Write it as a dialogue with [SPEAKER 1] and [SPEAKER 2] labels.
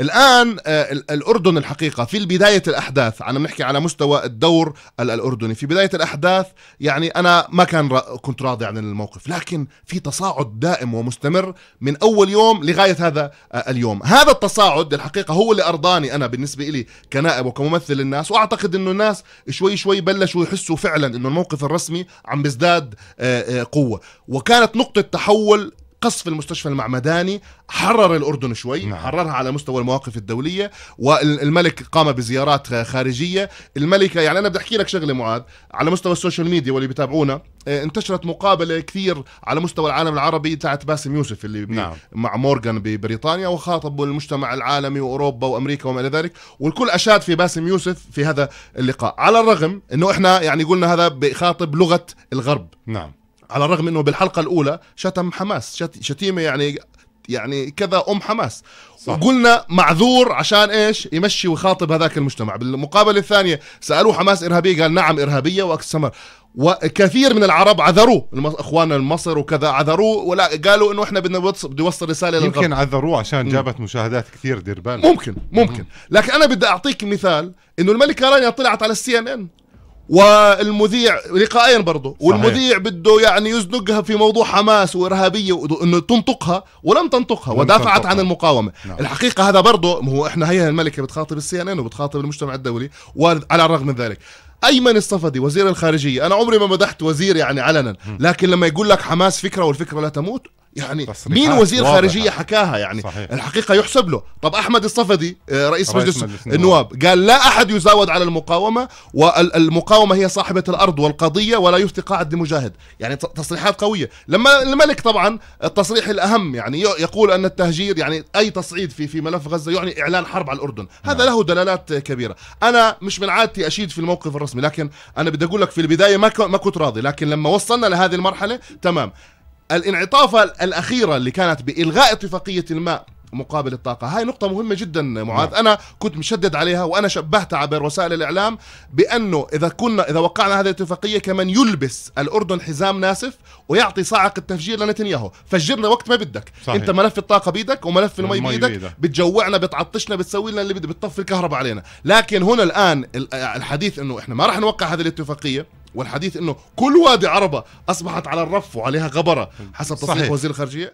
[SPEAKER 1] الان آه، الاردن الحقيقه في بدايه الاحداث انا نحكي على مستوى الدور الاردني في بدايه الاحداث يعني انا ما كان كنت راضي عن الموقف لكن في تصاعد دائم ومستمر من اول يوم لغايه هذا آه، اليوم هذا التصاعد الحقيقه هو اللي ارضاني انا بالنسبه لي كنائب وكممثل للناس واعتقد انه الناس شوي شوي بلشوا يحسوا فعلا انه الموقف الرسمي عم بيزداد آه، قوه وكانت نقطه تحول قصف المستشفى المعمداني حرر الأردن شوي نعم. حررها على مستوى المواقف الدولية والملك قام بزيارات خارجية الملكة يعني أنا بدي أحكي لك شغلة معاذ على مستوى السوشيال ميديا واللي بيتابعونا آه، انتشرت مقابلة كثير على مستوى العالم العربي تاعت باسم يوسف اللي نعم. مع مورغان ببريطانيا وخاطب المجتمع العالمي وأوروبا وأمريكا وما إلى ذلك والكل أشاد في باسم يوسف في هذا اللقاء على الرغم أنه إحنا يعني قلنا هذا بخاطب لغة الغرب نعم على الرغم انه بالحلقه الاولى شتم حماس شت... شتيمه يعني يعني كذا ام حماس صح. وقلنا معذور عشان ايش يمشي ويخاطب هذاك المجتمع بالمقابله الثانيه سالوه حماس ارهابيه قال نعم ارهابيه واستمر وكثير من العرب عذروه اخواننا المصر وكذا عذروه ولا قالوا انه احنا بدنا بدي وصل رساله للغرب يمكن عذروه عشان جابت مشاهدات كثير دير بالك ممكن ممكن لكن انا بدي اعطيك مثال انه الملكه رانيا طلعت على السي ان ان والمذيع لقائين برضه والمذيع بده يعني يزنقها في موضوع حماس وارهابيه انه تنطقها ولم تنطقها ودافعت تنطقها. عن المقاومه نعم. الحقيقه هذا برضه هو احنا هي الملكه بتخاطب السي ان ان وبتخاطب المجتمع الدولي وعلى الرغم من ذلك ايمن الصفدي وزير الخارجيه انا عمري ما مدحت وزير يعني علنا لكن لما يقول لك حماس فكره والفكره لا تموت يعني مين وزير واضح. خارجيه حكاها يعني صحيح. الحقيقه يحسب له طب احمد الصفدي آه، رئيس مجلس, مجلس النواب قال لا احد يزاود على المقاومه والمقاومه هي صاحبه الارض والقضيه ولا يفتي قاعد لمجاهد يعني تصريحات قويه لما الملك طبعا التصريح الاهم يعني يقول ان التهجير يعني اي تصعيد في في ملف غزه يعني اعلان حرب على الاردن هذا نعم. له دلالات كبيره انا مش من عادتي اشيد في الموقف الرسمي لكن انا بدي اقول لك في البدايه ما ما كنت راضي لكن لما وصلنا لهذه المرحله تمام الانعطافة الأخيرة اللي كانت بإلغاء اتفاقية الماء مقابل الطاقة هاي نقطة مهمة جدا معاذ نعم. أنا كنت مشدد عليها وأنا شبهتها عبر وسائل الإعلام بأنه إذا كنا إذا وقعنا هذه الاتفاقية كمن يلبس الأردن حزام ناسف ويعطي صاعق التفجير لنتنياهو فجرنا وقت ما بدك صحيح. أنت ملف الطاقة بيدك وملف المي بيدك بتجوعنا بتعطشنا بتسوي لنا اللي بدك بتطفي الكهرباء علينا لكن هنا الآن الحديث أنه إحنا ما راح نوقع هذه الاتفاقية والحديث انه كل وادي عربه اصبحت على الرف وعليها غبره حسب تصريح وزير الخارجيه